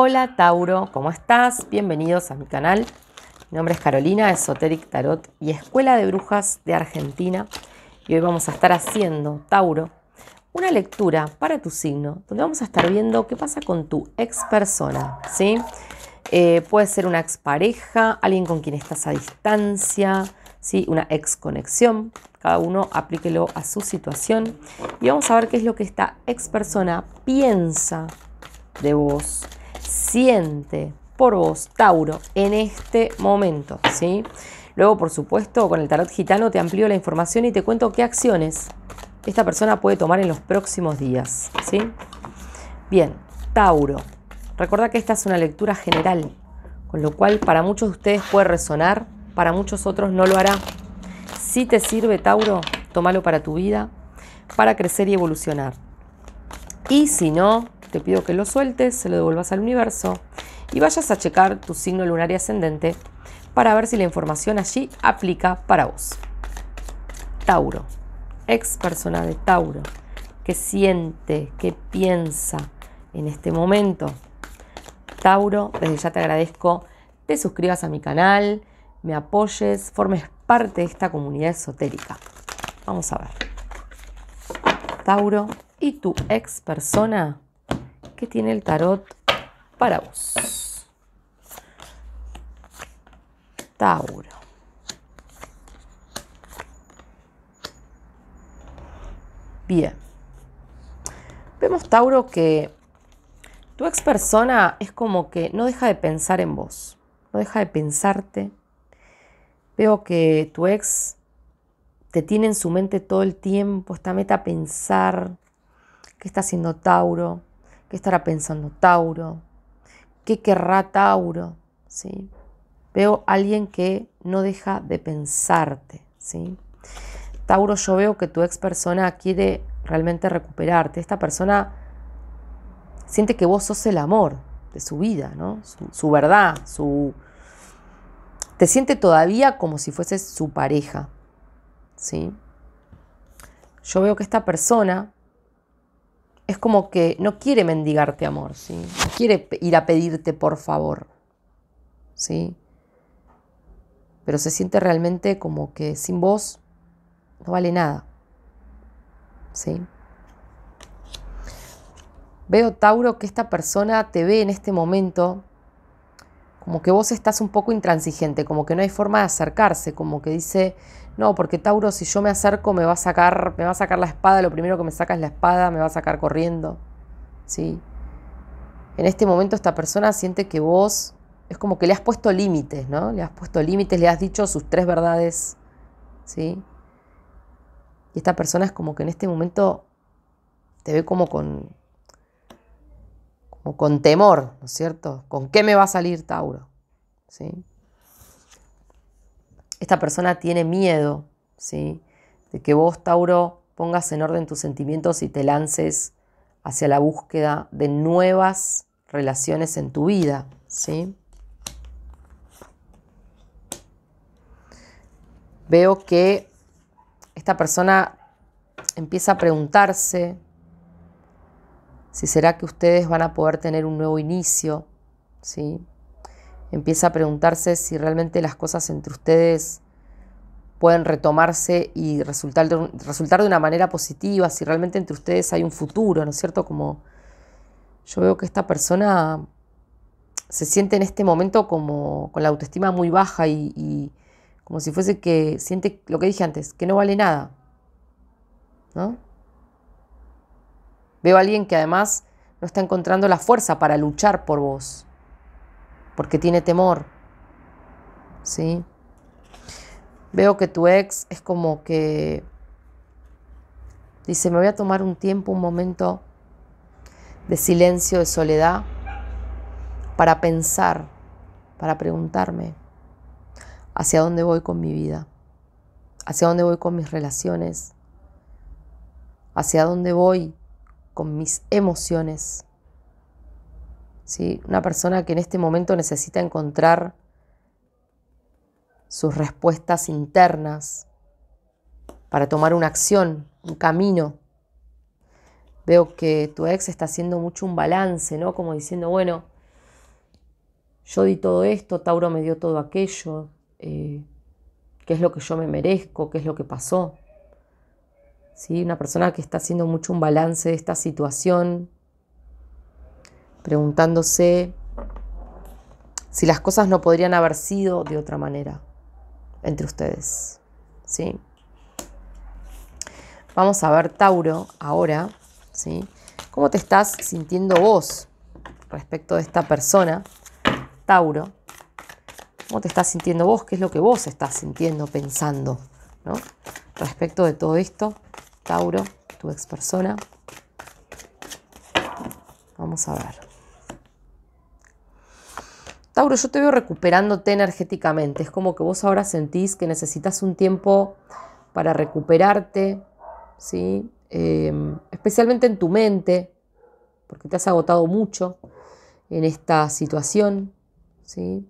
Hola Tauro, ¿cómo estás? Bienvenidos a mi canal. Mi nombre es Carolina, Esoteric Tarot y Escuela de Brujas de Argentina. Y hoy vamos a estar haciendo, Tauro, una lectura para tu signo, donde vamos a estar viendo qué pasa con tu ex persona, ¿sí? Eh, puede ser una expareja, alguien con quien estás a distancia, ¿sí? Una ex conexión. Cada uno aplíquelo a su situación. Y vamos a ver qué es lo que esta ex persona piensa de vos siente por vos, Tauro, en este momento, ¿sí? Luego, por supuesto, con el tarot gitano te amplío la información y te cuento qué acciones esta persona puede tomar en los próximos días, ¿sí? Bien, Tauro. Recuerda que esta es una lectura general, con lo cual para muchos de ustedes puede resonar, para muchos otros no lo hará. Si te sirve, Tauro, tómalo para tu vida, para crecer y evolucionar. Y si no, te pido que lo sueltes, se lo devuelvas al universo y vayas a checar tu signo lunar y ascendente para ver si la información allí aplica para vos. Tauro, ex persona de Tauro, que siente, que piensa en este momento. Tauro, desde ya te agradezco, te suscribas a mi canal, me apoyes, formes parte de esta comunidad esotérica. Vamos a ver. Tauro y tu ex persona que tiene el tarot para vos. Tauro. Bien. Vemos, Tauro, que tu ex persona es como que no deja de pensar en vos, no deja de pensarte. Veo que tu ex te tiene en su mente todo el tiempo, está meta a pensar qué está haciendo Tauro, ¿Qué estará pensando Tauro? ¿Qué querrá Tauro? ¿Sí? Veo a alguien que no deja de pensarte. ¿sí? Tauro, yo veo que tu ex persona quiere realmente recuperarte. Esta persona siente que vos sos el amor de su vida, ¿no? su, verdad, su... Te siente todavía como si fueses su pareja. ¿sí? Yo veo que esta persona es como que no quiere mendigarte amor, ¿sí? No quiere ir a pedirte por favor, ¿sí? Pero se siente realmente como que sin vos no vale nada, ¿sí? Veo, Tauro, que esta persona te ve en este momento como que vos estás un poco intransigente, como que no hay forma de acercarse, como que dice, no, porque Tauro, si yo me acerco me va a sacar, me va a sacar la espada, lo primero que me saca es la espada, me va a sacar corriendo. ¿Sí? En este momento esta persona siente que vos es como que le has puesto límites, ¿no? Le has puesto límites, le has dicho sus tres verdades, ¿sí? Y esta persona es como que en este momento te ve como con con temor, ¿no es cierto? ¿Con qué me va a salir Tauro? ¿Sí? Esta persona tiene miedo, ¿sí? De que vos, Tauro, pongas en orden tus sentimientos y te lances hacia la búsqueda de nuevas relaciones en tu vida, ¿sí? Veo que esta persona empieza a preguntarse si será que ustedes van a poder tener un nuevo inicio, ¿sí? Empieza a preguntarse si realmente las cosas entre ustedes pueden retomarse y resultar de, resultar de una manera positiva, si realmente entre ustedes hay un futuro, ¿no es cierto? Como yo veo que esta persona se siente en este momento como con la autoestima muy baja y, como si fuese que siente lo que dije antes, que no vale nada. ¿No? Veo a alguien que además no está encontrando la fuerza para luchar por vos, porque tiene temor. ¿Sí? Veo que tu ex es como que dice, me voy a tomar un tiempo, un momento de silencio, de soledad, para pensar, para preguntarme hacia dónde voy con mi vida, hacia dónde voy con mis relaciones, hacia dónde voy con mis emociones. ¿Sí? Una persona que en este momento necesita encontrar sus respuestas internas para tomar una acción, un camino. Veo que tu ex está haciendo mucho un balance, ¿no? Como diciendo, bueno, yo di todo esto, Tauro me dio todo aquello, eh, qué es lo que yo me merezco, qué es lo que pasó. ¿sí? Una persona que está haciendo mucho un balance de esta situación, preguntándose si las cosas no podrían haber sido de otra manera entre ustedes, ¿sí? Vamos a ver, Tauro, ahora, ¿sí? ¿Cómo te estás sintiendo vos respecto de esta persona, Tauro? ¿Cómo te estás sintiendo vos? ¿Qué es lo que vos estás sintiendo, pensando, ¿no? Respecto de todo esto. Tauro, tu ex persona. Vamos a ver. Tauro, yo te veo recuperándote energéticamente. Es como que vos ahora sentís que necesitas un tiempo para recuperarte, ¿sí? Eh, especialmente en tu mente, porque te has agotado mucho en esta situación. ¿sí?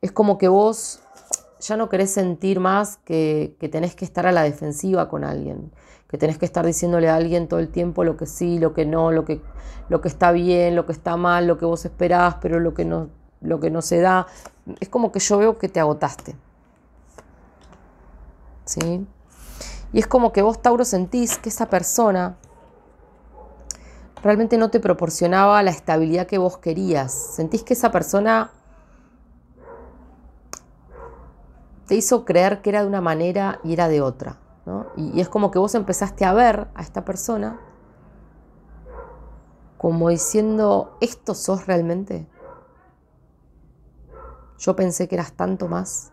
Es como que vos ya no querés sentir más que, que tenés que estar a la defensiva con alguien, que tenés que estar diciéndole a alguien todo el tiempo lo que sí, lo que no, lo que, lo que está bien, lo que está mal, lo que vos esperás, pero lo que, no, lo que no se da. Es como que yo veo que te agotaste. ¿Sí? Y es como que vos, Tauro, sentís que esa persona realmente no te proporcionaba la estabilidad que vos querías. Sentís que esa persona te hizo creer que era de una manera y era de otra. ¿no? Y, es como que vos empezaste a ver a esta persona como diciendo, ¿esto sos realmente? Yo pensé que eras tanto más.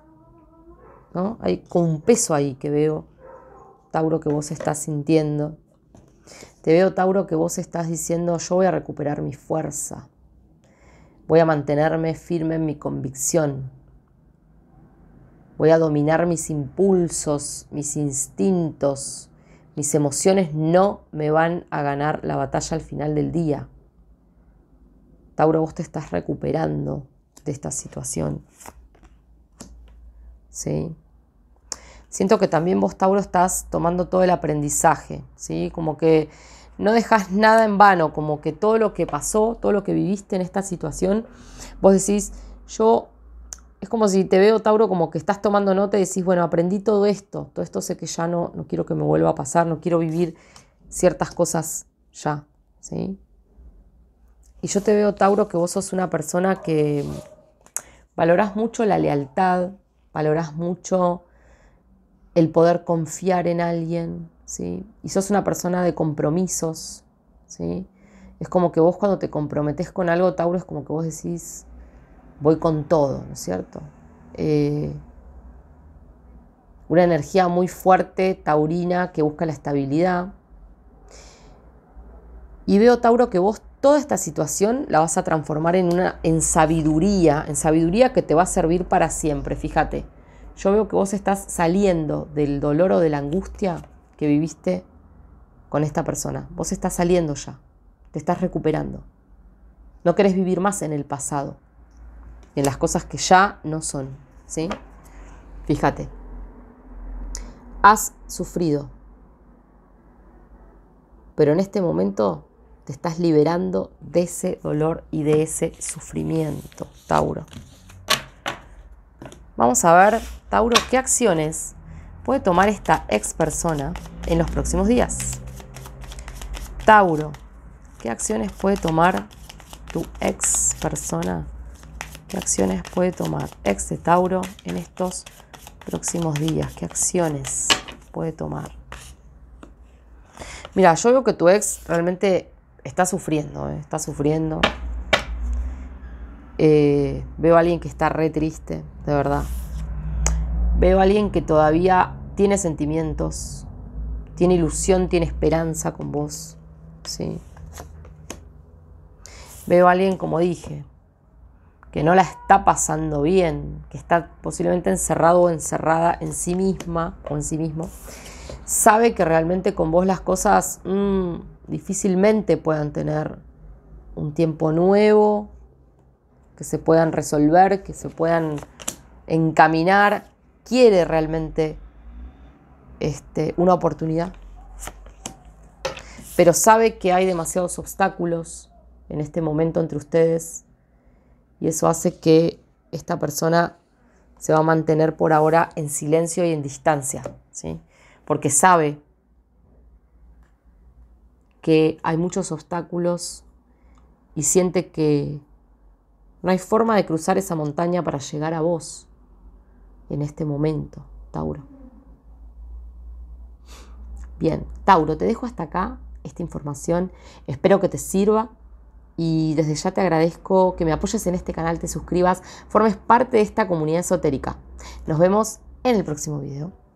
¿no? Hay con un peso ahí que veo, Tauro, que vos estás sintiendo. Te veo, Tauro, que vos estás diciendo, yo voy a recuperar mi fuerza. Voy a mantenerme firme en mi convicción voy a dominar mis impulsos, mis instintos, mis emociones no me van a ganar la batalla al final del día. Tauro, vos te estás recuperando de esta situación. ¿Sí? Siento que también vos, Tauro, estás tomando todo el aprendizaje, ¿sí? Como que no dejas nada en vano, como que todo lo que pasó, todo lo que viviste en esta situación, vos decís, yo es como si te veo, Tauro, como que estás tomando nota y decís, bueno, aprendí todo esto, todo esto sé que ya no, no quiero que me vuelva a pasar, no quiero vivir ciertas cosas ya, ¿sí? Y yo te veo, Tauro, que vos sos una persona que valorás mucho la lealtad, valorás mucho el poder confiar en alguien, ¿sí? Y sos una persona de compromisos, ¿sí? Es como que vos cuando te comprometes con algo, Tauro, es como que vos decís, voy con todo, ¿no es cierto? Eh, una energía muy fuerte, taurina, que busca la estabilidad. Y veo, Tauro, que vos toda esta situación la vas a transformar en una en sabiduría, en sabiduría que te va a servir para siempre. Fíjate, yo veo que vos estás saliendo del dolor o de la angustia que viviste con esta persona. Vos estás saliendo ya, te estás recuperando. No querés vivir más en el pasado en las cosas que ya no son. ¿sí? Fíjate, has sufrido, pero en este momento te estás liberando de ese dolor y de ese sufrimiento, Tauro. Vamos a ver, Tauro, qué acciones puede tomar esta ex persona en los próximos días. Tauro, ¿qué acciones puede tomar tu ex persona ¿Qué acciones puede tomar ex de Tauro en estos próximos días? ¿Qué acciones puede tomar? Mira, yo veo que tu ex realmente está sufriendo, ¿eh? está sufriendo. Eh, veo a alguien que está re triste, de verdad. Veo a alguien que todavía tiene sentimientos, tiene ilusión, tiene esperanza con vos. ¿sí? Veo a alguien, como dije, que no la está pasando bien, que está posiblemente encerrado o encerrada en sí misma o en sí mismo, sabe que realmente con vos las cosas mm, difícilmente puedan tener un tiempo nuevo, que se puedan resolver, que se puedan encaminar, quiere realmente este, una oportunidad, pero sabe que hay demasiados obstáculos en este momento entre ustedes y eso hace que esta persona se va a mantener por ahora en silencio y en distancia, ¿sí? porque sabe que hay muchos obstáculos y siente que no hay forma de cruzar esa montaña para llegar a vos en este momento, Tauro. Bien, Tauro, te dejo hasta acá esta información. Espero que te sirva, y desde ya te agradezco que me apoyes en este canal, te suscribas, formes parte de esta comunidad esotérica. Nos vemos en el próximo video.